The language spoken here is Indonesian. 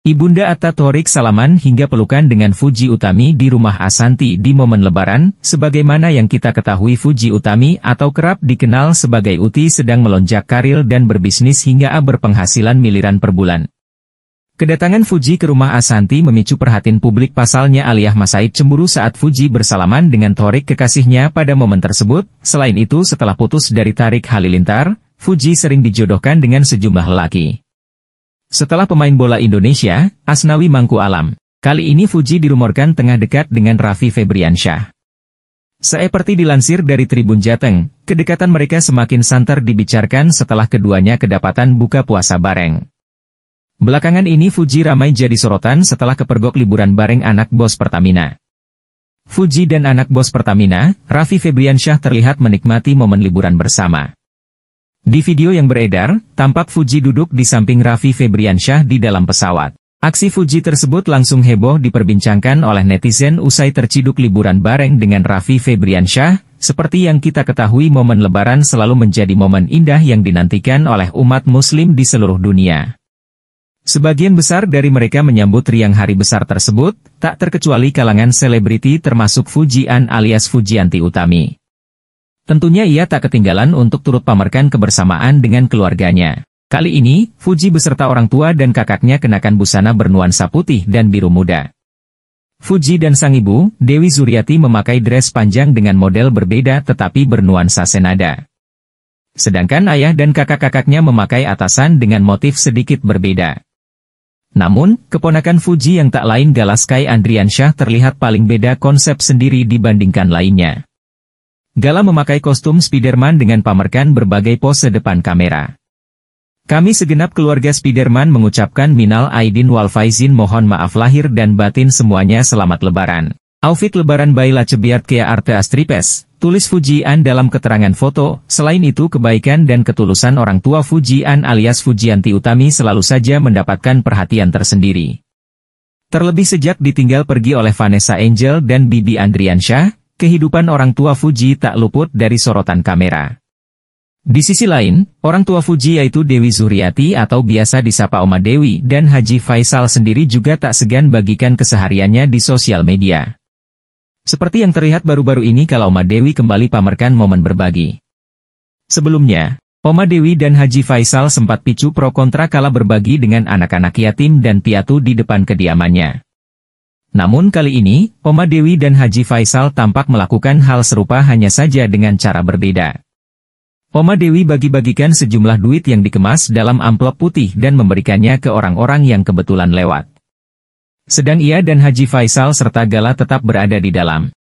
Ibunda Atta Torik salaman hingga pelukan dengan Fuji Utami di rumah Asanti di momen lebaran, sebagaimana yang kita ketahui Fuji Utami atau kerap dikenal sebagai Uti sedang melonjak karir dan berbisnis hingga A berpenghasilan miliaran per bulan. Kedatangan Fuji ke rumah Asanti memicu perhatian publik pasalnya Aliyah Masaid cemburu saat Fuji bersalaman dengan Torik kekasihnya pada momen tersebut, selain itu setelah putus dari Tarik Halilintar, Fuji sering dijodohkan dengan sejumlah lelaki. Setelah pemain bola Indonesia, Asnawi Mangku Alam, kali ini Fuji dirumorkan tengah dekat dengan Raffi Febriansyah. Seperti dilansir dari Tribun Jateng, kedekatan mereka semakin santer dibicarakan setelah keduanya kedapatan buka puasa bareng. Belakangan ini Fuji ramai jadi sorotan setelah kepergok liburan bareng anak bos Pertamina. Fuji dan anak bos Pertamina, Raffi Febriansyah terlihat menikmati momen liburan bersama. Di video yang beredar, tampak Fuji duduk di samping Raffi Febriansyah di dalam pesawat. Aksi Fuji tersebut langsung heboh diperbincangkan oleh netizen usai terciduk liburan bareng dengan Raffi Febriansyah, seperti yang kita ketahui momen lebaran selalu menjadi momen indah yang dinantikan oleh umat muslim di seluruh dunia. Sebagian besar dari mereka menyambut riang hari besar tersebut, tak terkecuali kalangan selebriti termasuk Fujian alias Fujianti Utami. Tentunya ia tak ketinggalan untuk turut pamerkan kebersamaan dengan keluarganya. Kali ini, Fuji beserta orang tua dan kakaknya kenakan busana bernuansa putih dan biru muda. Fuji dan sang ibu, Dewi Zuriati memakai dress panjang dengan model berbeda tetapi bernuansa senada. Sedangkan ayah dan kakak-kakaknya memakai atasan dengan motif sedikit berbeda. Namun, keponakan Fuji yang tak lain Galaskai Andrian Syah terlihat paling beda konsep sendiri dibandingkan lainnya. Gala memakai kostum Spider-Man dengan pamerkan berbagai pose depan kamera. Kami segenap keluarga Spider-Man mengucapkan minal aidin wal faizin mohon maaf lahir dan batin semuanya selamat lebaran. Outfit lebaran Baila Cebiat Kea Arte Astripes, tulis Fujian dalam keterangan foto, selain itu kebaikan dan ketulusan orang tua Fujian alias Fujianti Utami selalu saja mendapatkan perhatian tersendiri. Terlebih sejak ditinggal pergi oleh Vanessa Angel dan Bibi Andriansyah, kehidupan orang tua Fuji tak luput dari sorotan kamera. Di sisi lain, orang tua Fuji yaitu Dewi Zuriati atau biasa disapa Oma Dewi dan Haji Faisal sendiri juga tak segan bagikan kesehariannya di sosial media. Seperti yang terlihat baru-baru ini kalau Oma Dewi kembali pamerkan momen berbagi. Sebelumnya, Oma Dewi dan Haji Faisal sempat picu pro kontra kala berbagi dengan anak-anak yatim dan piatu di depan kediamannya. Namun kali ini, Oma Dewi dan Haji Faisal tampak melakukan hal serupa hanya saja dengan cara berbeda. Oma Dewi bagi-bagikan sejumlah duit yang dikemas dalam amplop putih dan memberikannya ke orang-orang yang kebetulan lewat. Sedang ia dan Haji Faisal serta Gala tetap berada di dalam.